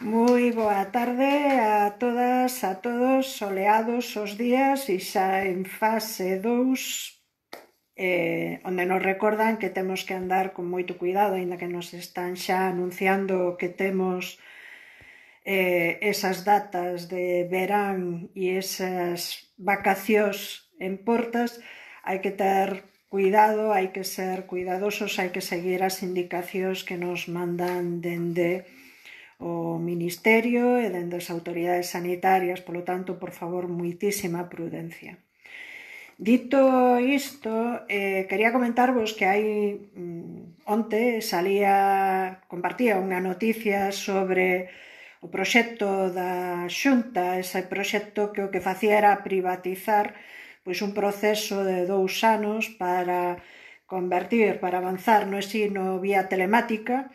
Moi boa tarde a todas, a todos, soleados os días e xa en fase 2 eh, onde nos recordan que temos que andar con moito cuidado, aínda que nos están xa anunciando que temos eh, esas datas de verán e esas vacacións en portas, hai que ter cuidado, hai que ser cuidadosos, hai que seguir as indicacións que nos mandan dende de o Ministerio e dende as autoridades sanitarias, polo tanto, por favor, muitísima prudencia. Dito isto, eh, quería comentarvos que hai mm, onte salía, compartía unha noticia sobre o proxecto da Xunta, ese proxecto que o que facía era privatizar pois un proceso de dous anos para convertir, para avanzar no ensino vía telemática,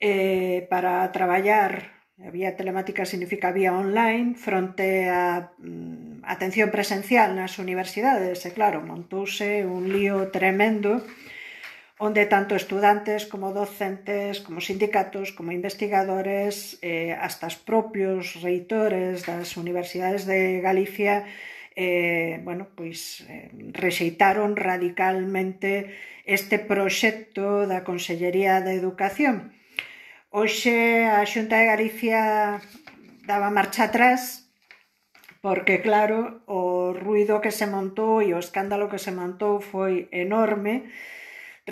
eh, para traballar a vía telemática significa vía online fronte a mm, atención presencial nas universidades e claro, montouse un lío tremendo onde tanto estudantes como docentes, como sindicatos, como investigadores, eh, hasta os propios reitores das universidades de Galicia eh, bueno, pois eh, rexeitaron radicalmente este proxecto da Consellería de Educación Hoxe a Xunta de Galicia daba marcha atrás porque claro, o ruido que se montou e o escándalo que se montou foi enorme,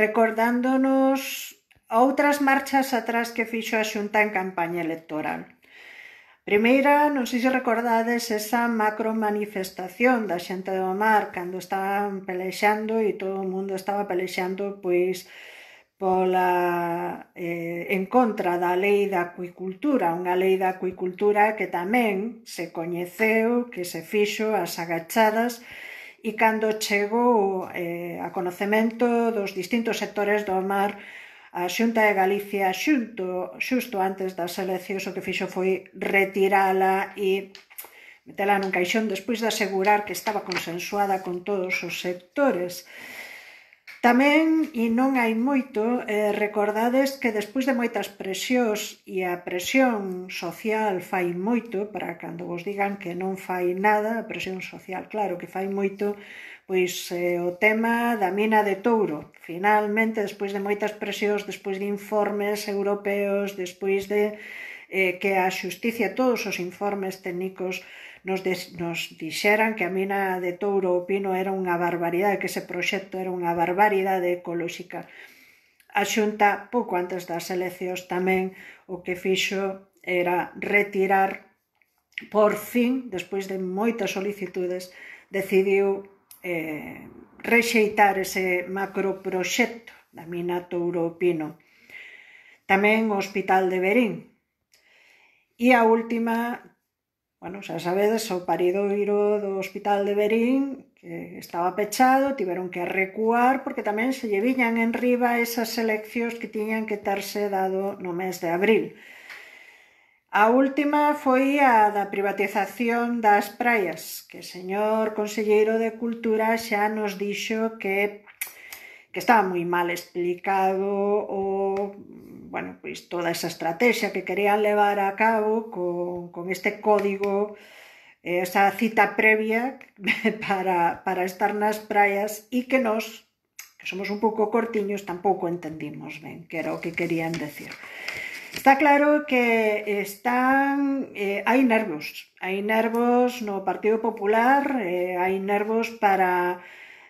recordándonos outras marchas atrás que fixo a Xunta en campaña electoral. Primeira, non sei se recordades esa macro manifestación da xente do mar cando estaban pelexando e todo o mundo estaba pelexando pois pola eh, en contra da lei da acuicultura, unha lei da acuicultura que tamén se coñeceu, que se fixo as agachadas e cando chegou eh, a conocemento dos distintos sectores do mar a Xunta de Galicia xunto, xusto antes das eleccións o que fixo foi retirala e metela nun caixón despois de asegurar que estaba consensuada con todos os sectores. Tamén, e non hai moito, eh, recordades que despois de moitas presións e a presión social fai moito, para cando vos digan que non fai nada, a presión social, claro que fai moito, pois eh, o tema da mina de Touro. Finalmente, despois de moitas presións, despois de informes europeos, despois de eh, que a xusticia, todos os informes técnicos nos, des, nos dixeran que a mina de Touro o Pino era unha barbaridade, que ese proxecto era unha barbaridade ecolóxica. A Xunta, pouco antes das eleccións tamén, o que fixo era retirar por fin, despois de moitas solicitudes, decidiu eh, rexeitar ese macroproxecto da mina Touro Pino. Tamén o Hospital de Berín, E a última bueno, xa sabedes, o iro do hospital de Berín, que estaba pechado, tiveron que recuar, porque tamén se lle viñan en riba esas eleccións que tiñan que terse dado no mes de abril. A última foi a da privatización das praias, que o señor conselleiro de Cultura xa nos dixo que que estaba moi mal explicado o bueno, pois toda esa estrategia que querían levar a cabo con, con este código, eh, esa cita previa para, para estar nas praias e que nós, que somos un pouco cortiños, tampouco entendimos ben que era o que querían decir. Está claro que están eh, hai nervos, hai nervos no Partido Popular, eh, hai nervos para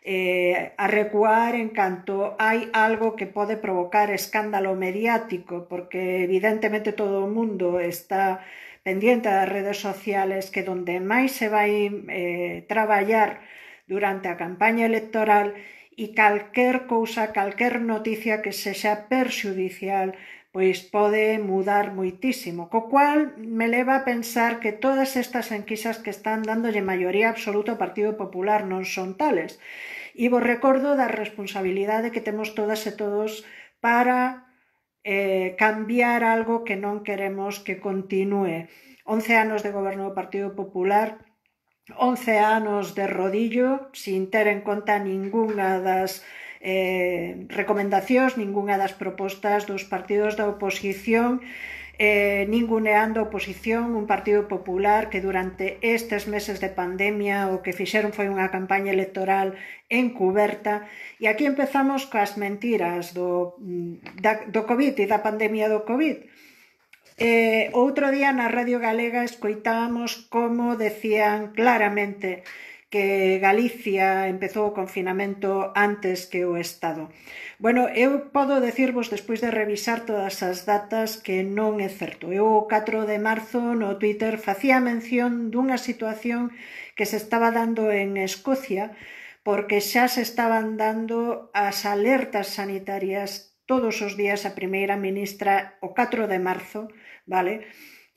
eh, a recuar en canto hai algo que pode provocar escándalo mediático, porque evidentemente todo o mundo está pendiente das redes sociales que donde máis se vai eh, traballar durante a campaña electoral e calquer cousa, calquer noticia que se xa perxudicial pois pode mudar moitísimo, co cual me leva a pensar que todas estas enquisas que están dándolle maioría absoluta ao Partido Popular non son tales E vos recordo da responsabilidade que temos todas e todos para eh, cambiar algo que non queremos que continue. 11 anos de goberno do Partido Popular, 11 anos de rodillo, sin ter en conta ningunha das eh, recomendacións, ningunha das propostas dos partidos da oposición, eh, ninguneando a oposición, un Partido Popular que durante estes meses de pandemia o que fixeron foi unha campaña electoral encuberta. E aquí empezamos coas mentiras do, mm, da, do COVID e da pandemia do COVID. Eh, outro día na Radio Galega escoitábamos como decían claramente que Galicia empezou o confinamento antes que o Estado. Bueno, eu podo decirvos despois de revisar todas as datas que non é certo. Eu o 4 de marzo no Twitter facía mención dunha situación que se estaba dando en Escocia porque xa se estaban dando as alertas sanitarias todos os días a primeira ministra o 4 de marzo, vale?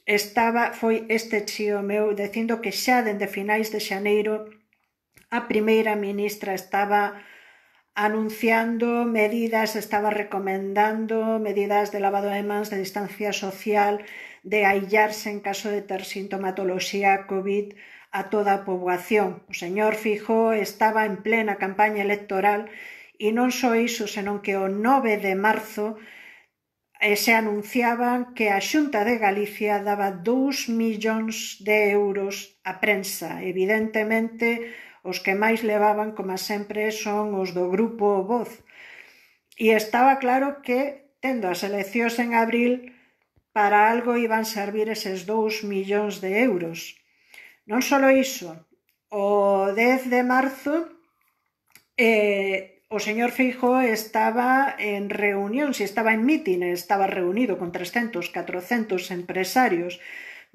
Estaba, foi este chío meu dicindo que xa dende finais de xaneiro a primeira ministra estaba anunciando medidas, estaba recomendando medidas de lavado de mans, de distancia social, de aillarse en caso de ter sintomatoloxía COVID a toda a poboación. O señor Fijó estaba en plena campaña electoral e non só iso, senón que o 9 de marzo eh, se anunciaban que a Xunta de Galicia daba 2 millóns de euros a prensa. Evidentemente, Os que máis levaban, como sempre, son os do grupo Voz. E estaba claro que, tendo as eleccións en abril, para algo iban servir eses 2 millóns de euros. Non só iso, o 10 de marzo eh, o señor Fijo estaba en reunión, se estaba en mítine, estaba reunido con 300, 400 empresarios.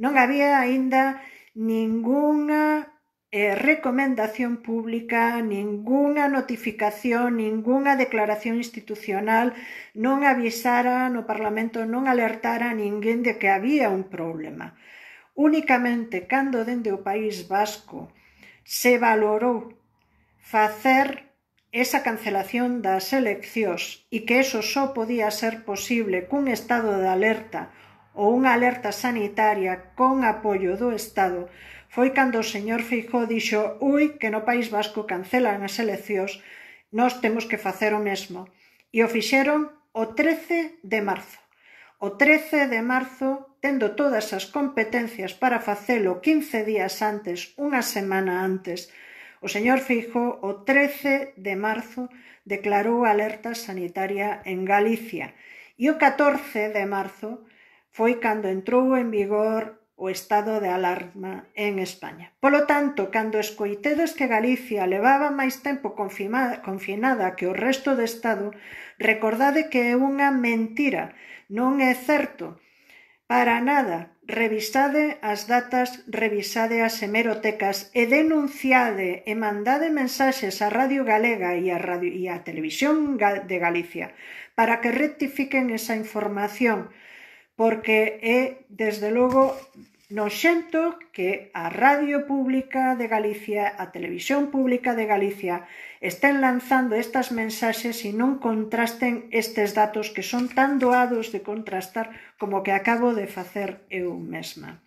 Non había aínda ningunha eh, recomendación pública, ningunha notificación, ningunha declaración institucional, non avisara no Parlamento, non alertara a ninguén de que había un problema. Únicamente cando dende o País Vasco se valorou facer esa cancelación das eleccións e que eso só podía ser posible cun estado de alerta ou unha alerta sanitaria con apoio do Estado foi cando o señor Feijó dixo ui que no País Vasco cancelan as eleccións, nós temos que facer o mesmo. E o fixeron o 13 de marzo. O 13 de marzo, tendo todas as competencias para facelo 15 días antes, unha semana antes, o señor Feijó o 13 de marzo declarou alerta sanitaria en Galicia e o 14 de marzo foi cando entrou en vigor o estado de alarma en España. Polo tanto, cando escoitedes que Galicia levaba máis tempo confinada que o resto do Estado, recordade que é unha mentira, non é certo. Para nada, revisade as datas, revisade as hemerotecas e denunciade e mandade mensaxes á Radio Galega e a, radio, e á Televisión de Galicia para que rectifiquen esa información, porque é, desde logo, noxento que a Radio Pública de Galicia, a Televisión Pública de Galicia, estén lanzando estas mensaxes e non contrasten estes datos que son tan doados de contrastar como que acabo de facer eu mesma.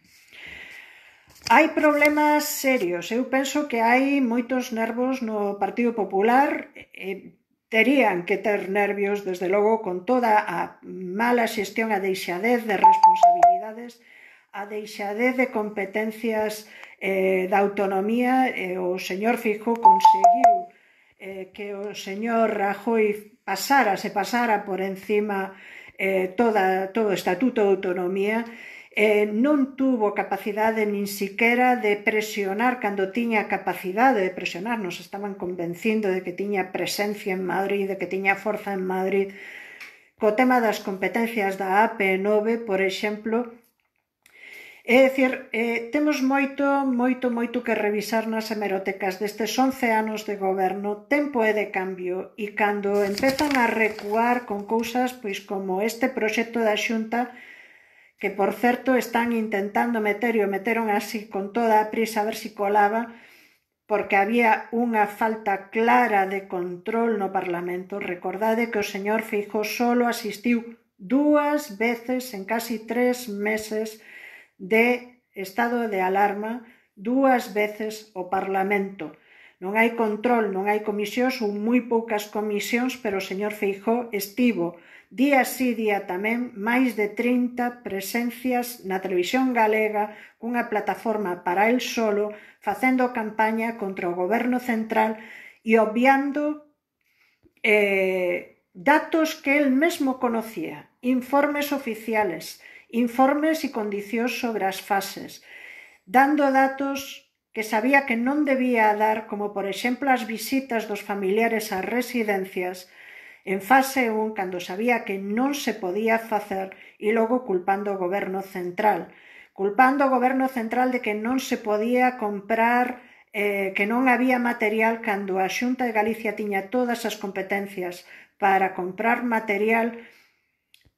Hai problemas serios. Eu penso que hai moitos nervos no Partido Popular, eh, Terían que ter nervios, desde logo, con toda a mala xestión, a deixadez de responsabilidades, a deixadez de competencias eh, da autonomía. Eh, o señor Fijo conseguiu eh, que o señor Rajoy pasara, se pasara por encima eh, toda, todo o Estatuto de Autonomía eh, non tuvo capacidade nin siquera de presionar cando tiña capacidade de presionar, nos estaban convencindo de que tiña presencia en Madrid, de que tiña forza en Madrid. Co tema das competencias da AP9, por exemplo, É dicir, eh, temos moito, moito, moito que revisar nas hemerotecas destes 11 anos de goberno, tempo é de cambio, e cando empezan a recuar con cousas pois como este proxecto da xunta, que por certo están intentando meter e o meteron así con toda a prisa a ver si colaba porque había unha falta clara de control no Parlamento. Recordade que o señor Fijo solo asistiu dúas veces en casi tres meses de estado de alarma, dúas veces o Parlamento Non hai control, non hai comisións ou moi poucas comisións, pero o señor Feijó estivo día sí día tamén máis de 30 presencias na televisión galega cunha plataforma para el solo facendo campaña contra o goberno central e obviando eh, datos que el mesmo conocía, informes oficiales, informes e condicións sobre as fases, dando datos que sabía que non debía dar, como por exemplo as visitas dos familiares ás residencias, en fase 1 cando sabía que non se podía facer e logo culpando o goberno central, culpando o goberno central de que non se podía comprar eh, que non había material cando a Xunta de Galicia tiña todas as competencias para comprar material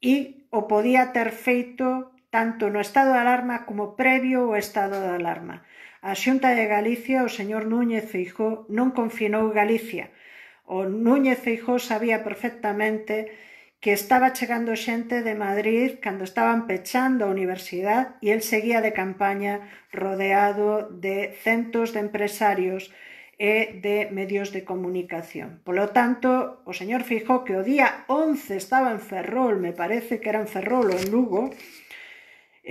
e o podía ter feito tanto no estado de alarma como previo ao estado de alarma. A Xunta de Galicia, o señor Núñez Feijó, non confinou Galicia. O Núñez Feijó sabía perfectamente que estaba chegando xente de Madrid cando estaban pechando a universidade e el seguía de campaña rodeado de centos de empresarios e de medios de comunicación. Polo tanto, o señor Feijó, que o día 11 estaba en Ferrol, me parece que era en Ferrol ou en Lugo,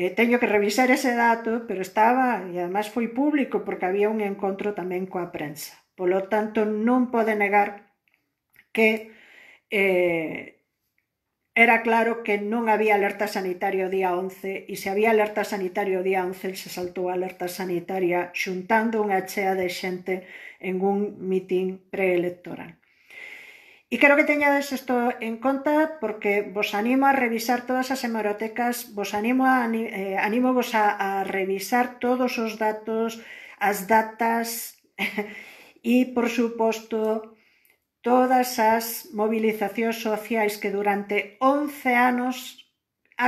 Eh, teño que revisar ese dato, pero estaba, e además foi público, porque había un encontro tamén coa prensa. Polo tanto, non pode negar que eh, era claro que non había alerta sanitaria o día 11 e se había alerta sanitaria o día 11 se saltou a alerta sanitaria xuntando unha chea de xente en un mitin preelectoral. E quero que teñades isto en conta porque vos animo a revisar todas as hemerotecas, vos animo a, eh, animo vos a, a revisar todos os datos, as datas e, por suposto, todas as movilizacións sociais que durante 11 anos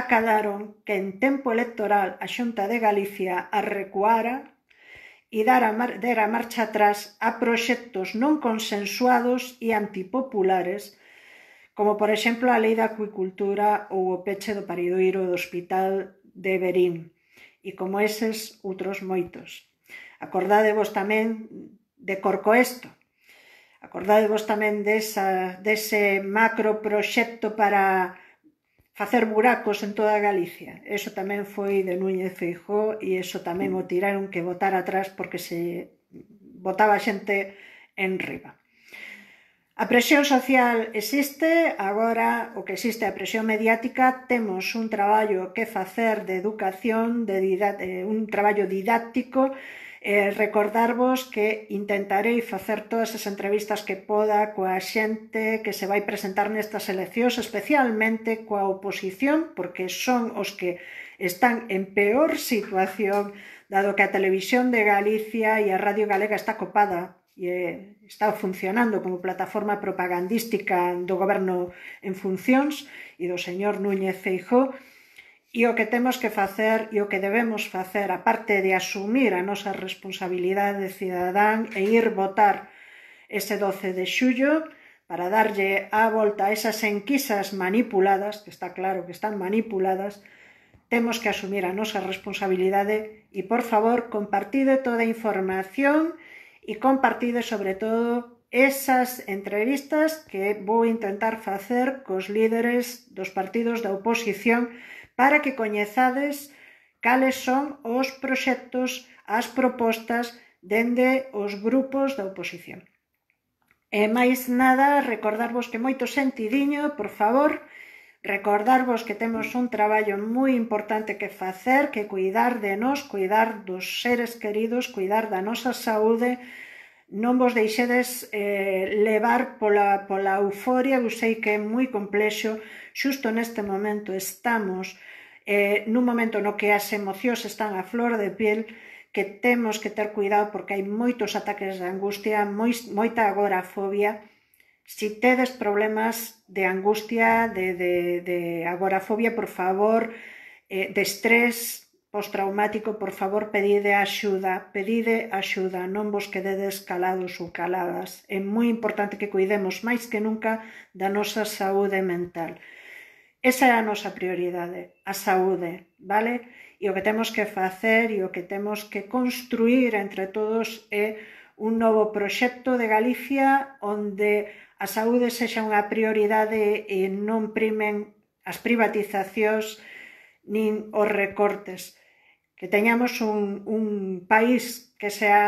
acadaron que en tempo electoral a Xunta de Galicia a recuara e dar a, mar, dar a marcha atrás a proxectos non consensuados e antipopulares, como por exemplo a Lei da Acuicultura ou o peche do paridoiro do Hospital de Berín, e como eses outros moitos. Acordadevos tamén de Corcoesto, acordadevos tamén desa, dese macro proxecto para facer buracos en toda Galicia. Eso tamén foi de Núñez Feijó e eso tamén o tiraron que votar atrás porque se votaba xente en riba. A presión social existe, agora o que existe a presión mediática, temos un traballo que facer de educación, de, didá... Eh, un traballo didáctico, Eh, recordarvos que intentarei facer todas as entrevistas que poda coa xente que se vai presentar nestas eleccións, especialmente coa oposición, porque son os que están en peor situación, dado que a televisión de Galicia e a Radio Galega está copada e eh, está funcionando como plataforma propagandística do goberno en funcións e do señor Núñez Feijóo, E o que temos que facer e o que debemos facer, aparte de asumir a nosa responsabilidade de cidadán e ir votar ese 12 de xullo, para darlle a volta a esas enquisas manipuladas, que está claro que están manipuladas, temos que asumir a nosa responsabilidade e, por favor, compartide toda a información e compartide, sobre todo, esas entrevistas que vou intentar facer cos líderes dos partidos da oposición para que coñezades cales son os proxectos, as propostas dende os grupos da oposición. E máis nada, recordarvos que moito sentidiño, por favor, recordarvos que temos un traballo moi importante que facer, que cuidar de nós, cuidar dos seres queridos, cuidar da nosa saúde, non vos deixedes eh, levar pola, pola euforia, eu sei que é moi complexo, xusto neste momento estamos eh, nun momento no que as emocións están a flor de piel, que temos que ter cuidado porque hai moitos ataques de angustia, moi, moita agorafobia. Si tedes problemas de angustia, de, de, de agorafobia, por favor, eh, de estrés, Postraumático, por favor, pedide axuda, pedide axuda, non vos quededes calados ou caladas. É moi importante que cuidemos máis que nunca da nosa saúde mental. Esa é a nosa prioridade, a saúde, vale? E o que temos que facer e o que temos que construir entre todos é un novo proxecto de Galicia onde a saúde sexa unha prioridade e non primen as privatizacións nin os recortes que teñamos un, un país que sea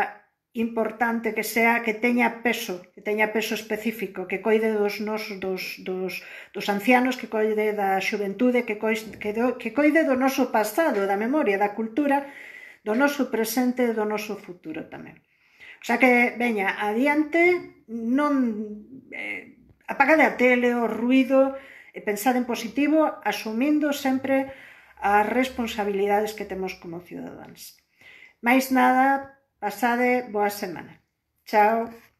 importante, que sea que teña peso, que teña peso específico, que coide dos nos dos, dos, dos ancianos, que coide da xuventude, que coide, que, do, que coide do noso pasado, da memoria, da cultura, do noso presente e do noso futuro tamén. O sea que, veña, adiante, non eh, apagade a tele, o ruido, e pensade en positivo, asumindo sempre as responsabilidades que temos como cidadáns. Máis nada, pasade boa semana. Chao.